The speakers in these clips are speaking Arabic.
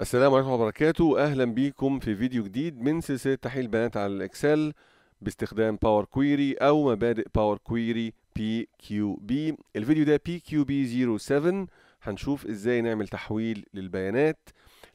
السلام عليكم ورحمة الله وبركاته أهلا بيكم في فيديو جديد من سلسلة تحليل بيانات على الإكسل باستخدام باور كويري أو مبادئ باور كويري بي كيو بي الفيديو ده بي كيو بي 07 هنشوف إزاي نعمل تحويل للبيانات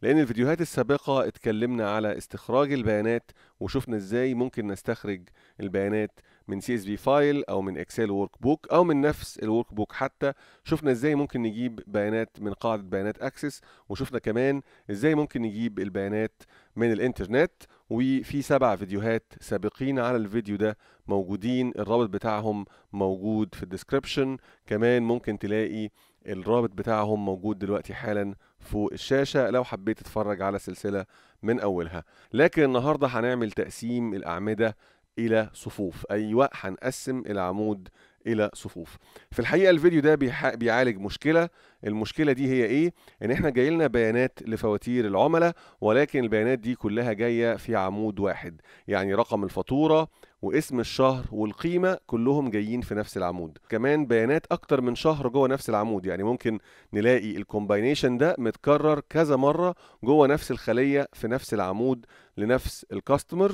لان الفيديوهات السابقه اتكلمنا على استخراج البيانات وشفنا ازاي ممكن نستخرج البيانات من سي اس في فايل او من اكسل ورك بوك او من نفس الورك بوك حتى شفنا ازاي ممكن نجيب بيانات من قاعده بيانات اكسس وشفنا كمان ازاي ممكن نجيب البيانات من الانترنت وفي سبع فيديوهات سابقين على الفيديو ده موجودين الرابط بتاعهم موجود في الديسكريبشن كمان ممكن تلاقي الرابط بتاعهم موجود دلوقتي حالا فوق الشاشة لو حبيت تتفرج على سلسلة من أولها لكن النهاردة هنعمل تقسيم الأعمدة إلى صفوف أيوة هنقسم العمود الى صفوف في الحقيقه الفيديو ده بيعالج مشكله المشكله دي هي ايه ان احنا جاي لنا بيانات لفواتير العملاء ولكن البيانات دي كلها جايه في عمود واحد يعني رقم الفاتوره واسم الشهر والقيمه كلهم جايين في نفس العمود كمان بيانات اكتر من شهر جوه نفس العمود يعني ممكن نلاقي الكومباينيشن ده متكرر كذا مره جوه نفس الخليه في نفس العمود لنفس الكاستمر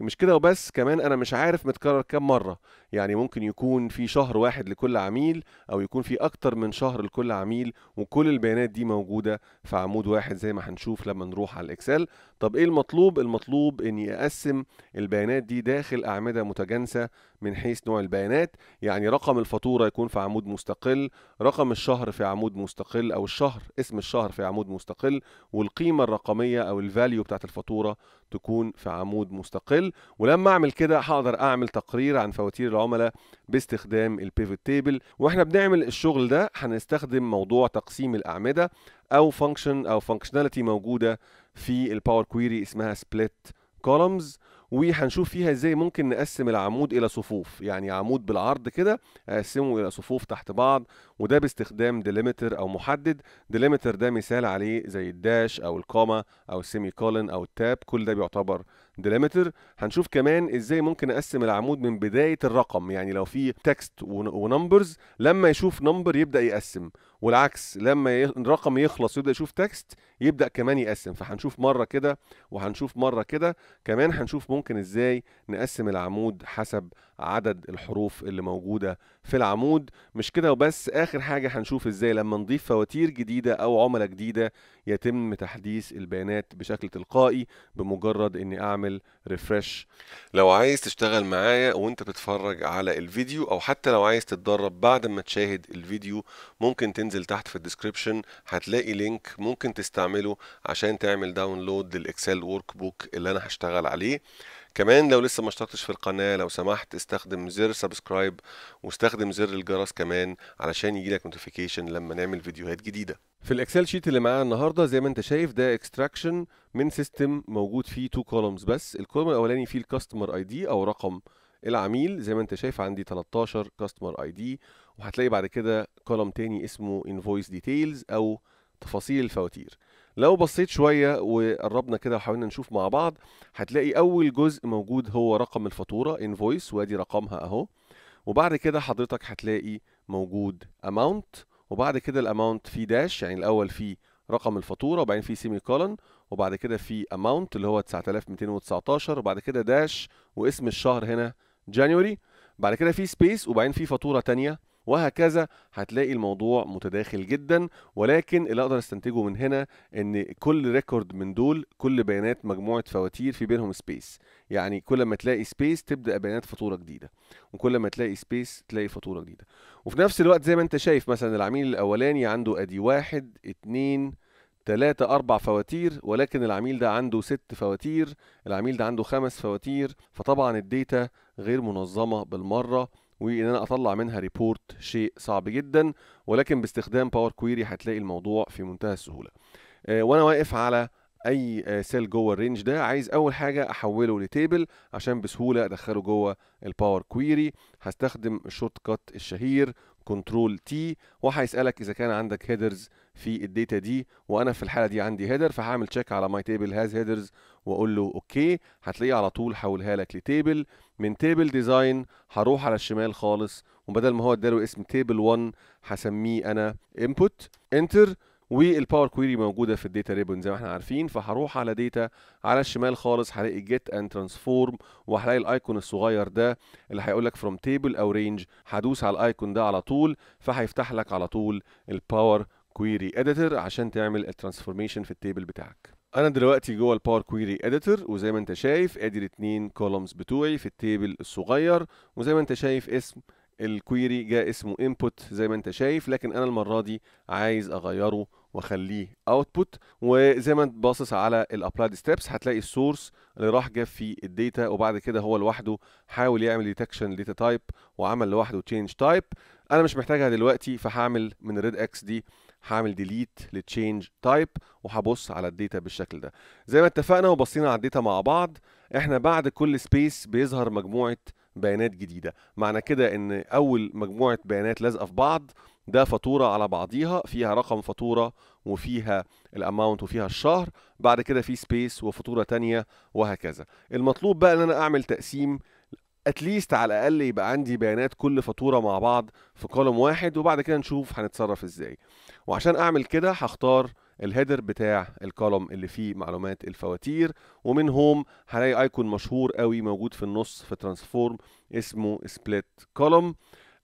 مش كده وبس كمان انا مش عارف متكرر كام مره يعني ممكن يكون في شهر واحد لكل عميل او يكون في اكتر من شهر لكل عميل وكل البيانات دي موجوده في عمود واحد زي ما هنشوف لما نروح على الاكسل طب ايه المطلوب المطلوب اني اقسم البيانات دي داخل اعمده متجانسه من حيث نوع البيانات يعني رقم الفاتوره يكون في عمود مستقل رقم الشهر في عمود مستقل او الشهر اسم الشهر في عمود مستقل والقيمه الرقميه او الفاليو بتاعت الفاتوره تكون في عمود مستقل ولما اعمل كده هقدر اعمل تقرير عن فواتير العملاء باستخدام البيفوت تيبل واحنا بنعمل الشغل ده هنستخدم موضوع تقسيم الاعمده او فانكشن function او فانكشناليتي موجوده في الباور كويري اسمها سبليت كولمز وهنشوف فيها ازاي ممكن نقسم العمود الى صفوف يعني عمود بالعرض كده اقسمه الى صفوف تحت بعض وده باستخدام ديليمتر او محدد ديليمتر ده مثال عليه زي الداش او الكوما او السيمي كولن او التاب كل ده بيعتبر ديليمتر هنشوف كمان ازاي ممكن اقسم العمود من بدايه الرقم يعني لو في تكست ونمبرز لما يشوف نمبر يبدا يقسم والعكس لما الرقم يخلص ويبدا يشوف تكست يبدا كمان يقسم فهنشوف مره كده وهنشوف مره كده كمان هنشوف ممكن ازاي نقسم العمود حسب عدد الحروف اللي موجودة في العمود مش كده وبس آخر حاجة هنشوف إزاي لما نضيف فواتير جديدة أو عملة جديدة يتم تحديث البيانات بشكل تلقائي بمجرد إني أعمل ريفرش لو عايز تشتغل معايا وأنت بتتفرج على الفيديو أو حتى لو عايز تتدرب بعد ما تشاهد الفيديو ممكن تنزل تحت في الديسكريبشن هتلاقي لينك ممكن تستعمله عشان تعمل داونلود للإكسل ورك بوك اللي أنا هشتغل عليه كمان لو لسه ما اشتركتش في القناه لو سمحت استخدم زر سبسكرايب واستخدم زر الجرس كمان علشان يجيلك نوتيفيكيشن لما نعمل فيديوهات جديده في الاكسل شيت اللي معانا النهارده زي ما انت شايف ده اكستراكشن من سيستم موجود فيه تو كولومز بس الكولوم الاولاني فيه الكاستمر اي دي او رقم العميل زي ما انت شايف عندي 13 كاستمر اي دي وهتلاقي بعد كده كولوم تاني اسمه انفويس ديتيلز او تفاصيل الفواتير لو بصيت شويه وقربنا كده وحاولنا نشوف مع بعض هتلاقي اول جزء موجود هو رقم الفاتوره انفويس وادي رقمها اهو وبعد كده حضرتك هتلاقي موجود اماونت وبعد كده الاماونت فيه داش يعني الاول فيه رقم الفاتوره وبعدين في سيمي كولن وبعد كده في اماونت اللي هو 9219 وبعد كده داش واسم الشهر هنا جانيوري بعد كده في سبيس وبعدين في فاتوره ثانيه وهكذا هتلاقي الموضوع متداخل جدا ولكن اللي اقدر استنتجه من هنا ان كل ريكورد من دول كل بيانات مجموعه فواتير في بينهم سبيس يعني كل ما تلاقي سبيس تبدا بيانات فاتوره جديده وكل ما تلاقي سبيس تلاقي فاتوره جديده وفي نفس الوقت زي ما انت شايف مثلا العميل الاولاني عنده ادي واحد اتنين تلاتة أربع فواتير ولكن العميل ده عنده ست فواتير العميل ده عنده خمس فواتير فطبعا الديتا غير منظمة بالمرة وان انا اطلع منها ريبورت شيء صعب جدا ولكن باستخدام باور كويري هتلاقي الموضوع في منتهى السهوله آه، وانا واقف على اي سيل آه، جوه الرينج ده عايز اول حاجه احوله لتيبل عشان بسهوله ادخله جوه الباور كويري هستخدم الشورت كات الشهير كنترول تي وهيسالك اذا كان عندك هيدرز في الداتا دي وانا في الحاله دي عندي هيدر فهعمل تشيك على ماي تيبل هاز هيدرز واقول له اوكي هتلاقيه على طول حولها لك لتيبل من تيبل ديزاين هروح على الشمال خالص وبدل ما هو اداله اسم تيبل 1 هسميه انا انبوت انتر والباور كويري موجوده في الداتا ريبون زي ما احنا عارفين فهروح على داتا على الشمال خالص هلاقي جيت اند ترانسفورم وهلاقي الايكون الصغير ده اللي هيقول لك فروم تيبل او رينج هدوس على الايكون ده على طول فهيفتح لك على طول الباور كويري اديتور عشان تعمل الترانسفورميشن في التيبل بتاعك انا دلوقتي جوه الباور كويري اديتور وزي ما انت شايف ادي الاثنين كولومز بتوعي في التيبل الصغير وزي ما انت شايف اسم الكويري جاء اسمه انبوت زي ما انت شايف لكن انا المره دي عايز اغيره واخليه اوتبوت وزي ما انت باصص على الابلايد ستيبس هتلاقي السورس اللي راح جاب فيه الداتا وبعد كده هو لوحده حاول يعمل ديتكشن داتا تايب وعمل لوحده تشينج تايب انا مش محتاجها دلوقتي فهعمل من ريد اكس دي هعمل ديليت للتشينج تايب وهبص على الداتا بالشكل ده زي ما اتفقنا وبصينا على الداتا مع بعض احنا بعد كل سبيس بيظهر مجموعه بيانات جديده معنى كده ان اول مجموعه بيانات لازقه في بعض ده فاتوره على بعضيها فيها رقم فاتوره وفيها الاماونت وفيها الشهر بعد كده في سبيس وفاتوره تانية وهكذا المطلوب بقى ان انا اعمل تقسيم اتليست على الاقل يبقى عندي بيانات كل فاتوره مع بعض في كولوم واحد وبعد كده نشوف هنتصرف ازاي وعشان اعمل كده هختار الهيدر بتاع الكولوم اللي فيه معلومات الفواتير ومن هوم هلاقي ايكون مشهور قوي موجود في النص في ترانسفورم اسمه سبليت كولوم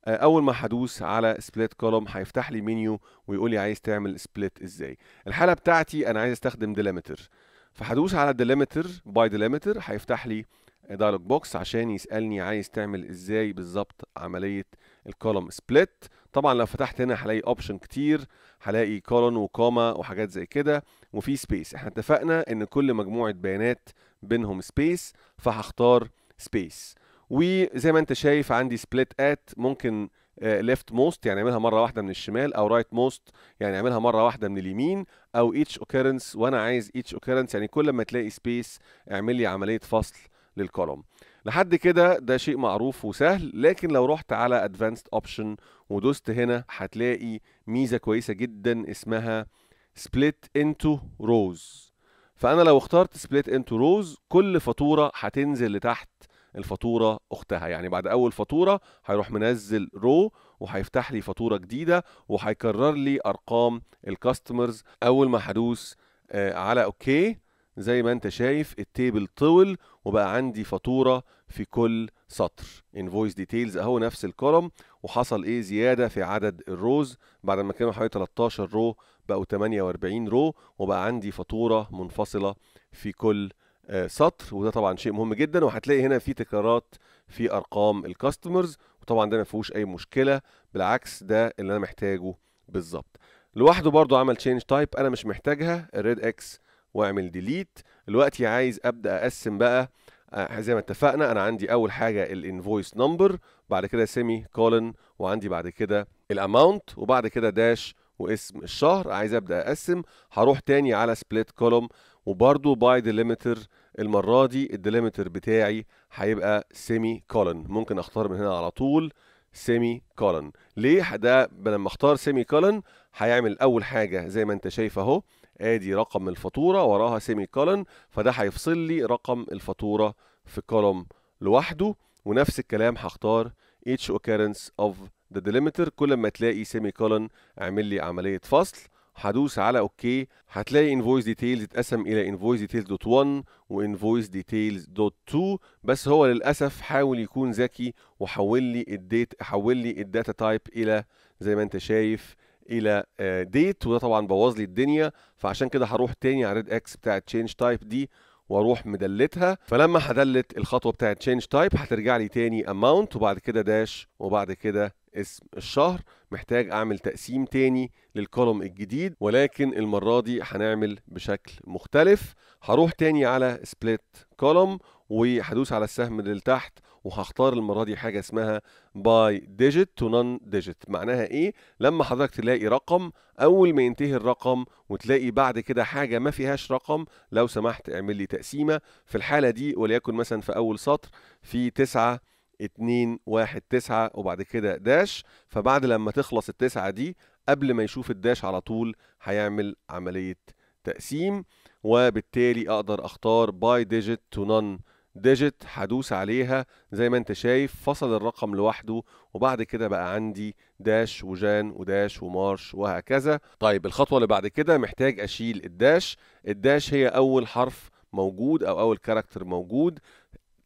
آه، اول ما هدوس على سبليت كولوم هيفتح لي منيو ويقول لي عايز تعمل سبليت ازاي الحاله بتاعتي انا عايز استخدم ديليمتر فهدوس على ديليمتر باي ديليمتر هيفتح لي دايلوج بوكس عشان يسالني عايز تعمل ازاي بالظبط عمليه الكولوم سبليت طبعا لو فتحت هنا هلاقي اوبشن كتير هلاقي كولون وكوما وحاجات زي كده وفي سبيس احنا اتفقنا ان كل مجموعه بيانات بينهم سبيس فهختار سبيس وزي ما انت شايف عندي سبليت ات ممكن ليفت آه، موست يعني اعملها مره واحده من الشمال او رايت right موست يعني اعملها مره واحده من اليمين او ايتش اوكيرنس وانا عايز ايتش اوكيرنس يعني كل ما تلاقي سبيس اعمل لي عمليه فصل للكولوم لحد كده ده شيء معروف وسهل لكن لو رحت على ادفانسد اوبشن ودوست هنا هتلاقي ميزه كويسه جدا اسمها سبليت انتو روز فانا لو اخترت سبليت انتو روز كل فاتوره هتنزل لتحت الفاتوره اختها يعني بعد اول فاتوره هيروح منزل رو وهيفتح لي فاتوره جديده وهيكرر لي ارقام الكاستمرز اول ما هدوس آه، على اوكي زي ما انت شايف التيبل طول وبقى عندي فاتورة في كل سطر invoice details اهو نفس الكولوم وحصل ايه زيادة في عدد الروز بعد ما كانوا حوالي 13 رو بقوا 48 رو وبقى عندي فاتورة منفصلة في كل آه، سطر وده طبعا شيء مهم جدا وهتلاقي هنا في تكرارات في ارقام الكاستمرز وطبعا ده ما فيهوش اي مشكلة بالعكس ده اللي انا محتاجه بالظبط لوحده برضو عمل change type انا مش محتاجها الريد اكس واعمل ديليت دلوقتي عايز ابدا اقسم بقى آه، زي ما اتفقنا انا عندي اول حاجه الانفويس نمبر بعد كده سيمي كولن وعندي بعد كده الاماونت وبعد كده داش واسم الشهر عايز ابدا اقسم هروح تاني على سبليت كولوم وبرده باي ديليمتر المره دي الديليمتر بتاعي هيبقى سيمي كولن ممكن اختار من هنا على طول سيمي كولن ليه ده لما اختار سيمي كولن هيعمل اول حاجه زي ما انت شايف اهو ادي رقم الفاتوره وراها سيمي كولن فده هيفصل لي رقم الفاتوره في كولوم لوحده ونفس الكلام هختار each occurrence of the delimiter كل ما تلاقي سيمي كولن اعمل لي عمليه فصل هدوس على اوكي هتلاقي انفويس ديتيلز اتقسم الى انفويس ديتيلز دوت 1 وانفويس ديتيلز دوت 2 بس هو للاسف حاول يكون ذكي وحول لي الديت حول لي الداتا تايب الى زي ما انت شايف الى ديت آه، وده طبعا بوظ لي الدنيا فعشان كده هروح تاني على ريد اكس بتاعه تشينج تايب دي واروح مدلتها فلما هدلت الخطوه بتاعه تشينج تايب هترجع لي تاني اماونت وبعد كده داش وبعد كده اسم الشهر محتاج اعمل تقسيم تاني للكولوم الجديد ولكن المره دي هنعمل بشكل مختلف هروح تاني على سبليت كولوم وهدوس على السهم اللي لتحت وهختار المره دي حاجه اسمها باي ديجيت تو نون ديجيت معناها ايه لما حضرتك تلاقي رقم اول ما ينتهي الرقم وتلاقي بعد كده حاجه ما فيهاش رقم لو سمحت اعمل لي تقسيمه في الحاله دي وليكن مثلا في اول سطر في 9 2 1 9 وبعد كده داش فبعد لما تخلص التسعه دي قبل ما يشوف الداش على طول هيعمل عمليه تقسيم وبالتالي اقدر اختار باي ديجيت تو نون ديجيت هدوس عليها زي ما انت شايف فصل الرقم لوحده وبعد كده بقى عندي داش وجان وداش ومارش وهكذا طيب الخطوه اللي بعد كده محتاج اشيل الداش الداش هي اول حرف موجود او اول كاركتر موجود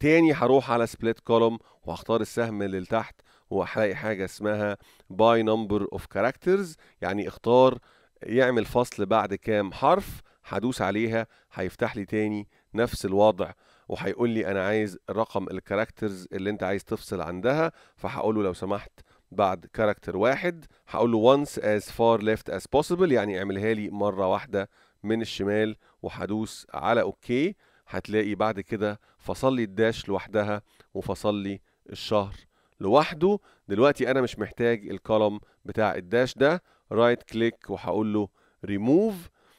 تاني هروح على سبليت كولوم وهختار السهم اللي تحت وهلاقي حاجه اسمها باي نمبر اوف كاركترز يعني اختار يعمل فصل بعد كام حرف هدوس عليها هيفتح لي تاني نفس الوضع وهيقول لي انا عايز رقم الكاركترز اللي انت عايز تفصل عندها فهقول له لو سمحت بعد كاركتر واحد هقول له once as far left as possible يعني اعملها لي مره واحده من الشمال وهدوس على اوكي هتلاقي بعد كده فصل لي الداش لوحدها وفصل لي الشهر لوحده دلوقتي انا مش محتاج الكولم بتاع الداش ده رايت كليك وهقول له ريموف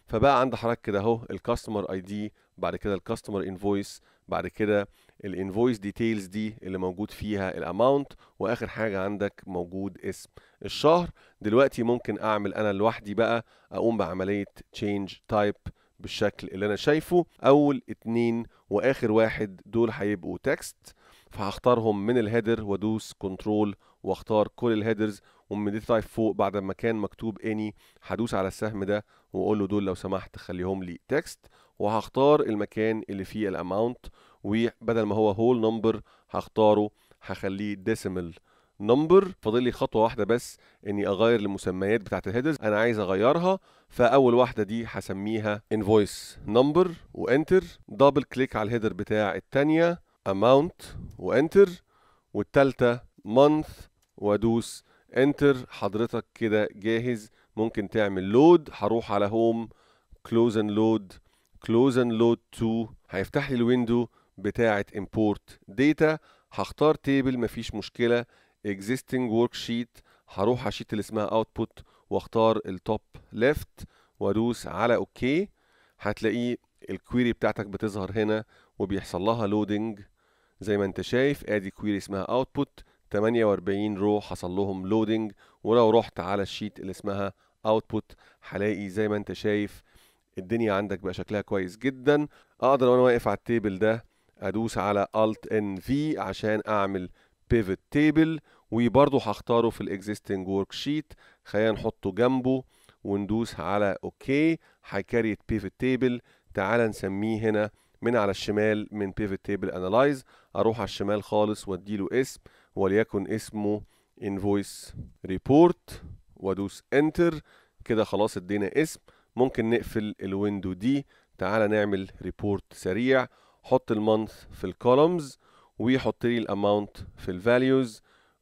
فبقى عند حضرتك كده اهو الكاستمر اي دي بعد كده الكاستمر انفويس بعد كده الانفويس ديتيلز دي اللي موجود فيها الاماونت واخر حاجه عندك موجود اسم الشهر دلوقتي ممكن اعمل انا لوحدي بقى اقوم بعمليه تشينج تايب بالشكل اللي انا شايفه اول اتنين واخر واحد دول هيبقوا تكست فهختارهم من الهيدر وادوس كنترول واختار كل الهيدرز ومن دي تايب فوق بعد ما كان مكتوب اني هدوس على السهم ده واقول له دول لو سمحت خليهم لي تكست وهختار المكان اللي فيه الاماونت وبدل ما هو هول نمبر هختاره هخليه ديسيمال نمبر فاضل لي خطوه واحده بس اني اغير المسميات بتاعت الهيدرز انا عايز اغيرها فاول واحده دي هسميها انفويس نمبر وانتر دبل كليك على الهيدر بتاع الثانيه اماونت وانتر والثالثه مانث وادوس انتر حضرتك كده جاهز ممكن تعمل لود هروح على هوم كلوز اند لود كلوز اند لود 2 هيفتح لي الويندو بتاعه امبورت داتا هختار تيبل مفيش مشكله ورك شيت هروح على الشيت اللي اسمها output واختار التوب ليفت وادوس على اوكي هتلاقيه الكويري بتاعتك بتظهر هنا وبيحصل لها لودنج زي ما انت شايف ادي كويري اسمها output 48 رو حصل لهم لودنج ولو رحت على الشيت اللي اسمها output هلاقي زي ما انت شايف الدنيا عندك بقى شكلها كويس جدا اقدر وانا واقف على التيبل ده ادوس على الت ان في عشان اعمل بيفت تيبل وبرضه هختاره في الاكزيستنج ورك شيت خلينا نحطه جنبه وندوس على اوكي هيكريت بيفت تيبل تعال نسميه هنا من على الشمال من بيفت تيبل انالايز اروح على الشمال خالص واديله اسم وليكن اسمه Invoice Report وادوس انتر كده خلاص ادينا اسم ممكن نقفل الويندو دي تعالى نعمل ريبورت سريع حط المانث في الكولومز وحط لي الاماونت في الفاليوز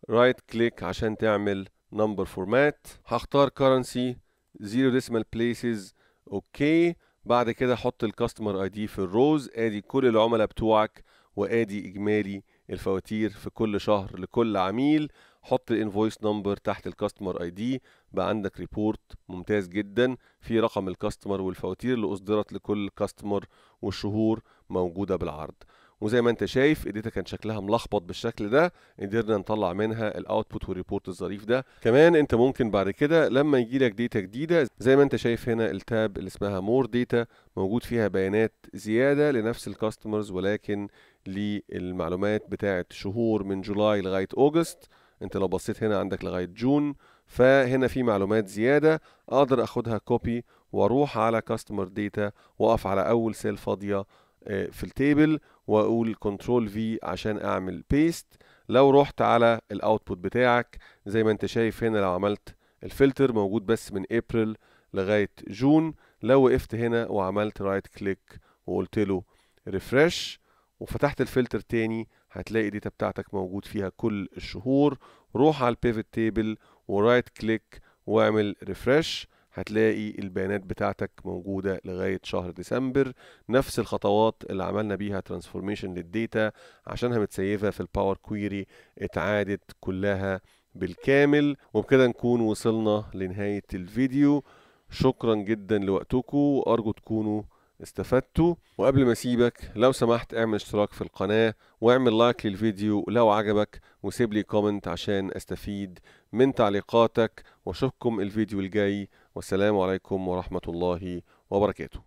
رايت كليك عشان تعمل نمبر فورمات هختار كرنسي زيرو ديسمال بليسز اوكي بعد كده حط الكاستمر اي دي في الروز ادي كل العملاء بتوعك وادي اجمالي الفواتير في كل شهر لكل عميل حط الانفويس نمبر تحت الكاستمر اي دي بقى عندك ريبورت ممتاز جدا في رقم الكاستمر والفواتير اللي اصدرت لكل كاستمر والشهور موجوده بالعرض وزي ما انت شايف الداتا كان شكلها ملخبط بالشكل ده قدرنا نطلع منها الاوتبوت والريبورت الظريف ده كمان انت ممكن بعد كده لما يجي لك داتا جديده زي ما انت شايف هنا التاب اللي اسمها مور داتا موجود فيها بيانات زياده لنفس الكاستمرز ولكن للمعلومات بتاعه شهور من جولاي لغايه اوجست انت لو بصيت هنا عندك لغايه جون فهنا في معلومات زياده اقدر اخدها كوبي واروح على كاستمر داتا واقف على اول سيل فاضيه آه، في التيبل واقول كنترول في عشان اعمل بيست لو رحت على الاوتبوت بتاعك زي ما انت شايف هنا لو عملت الفلتر موجود بس من ابريل لغايه جون لو وقفت هنا وعملت رايت كليك وقلت له ريفرش وفتحت الفلتر تاني هتلاقي الداتا بتاعتك موجود فيها كل الشهور روح على البيفت تيبل ورايت كليك واعمل ريفرش هتلاقي البيانات بتاعتك موجودة لغاية شهر ديسمبر نفس الخطوات اللي عملنا بيها ترانسفورميشن للديتا عشانها متسيفة في الباور كويري اتعادت كلها بالكامل وبكده نكون وصلنا لنهاية الفيديو شكرا جدا لوقتكم وأرجو تكونوا استفدتوا وقبل ما اسيبك لو سمحت اعمل اشتراك في القناة واعمل لايك للفيديو لو عجبك وسيب لي كومنت عشان استفيد من تعليقاتك واشوفكم الفيديو الجاي والسلام عليكم ورحمة الله وبركاته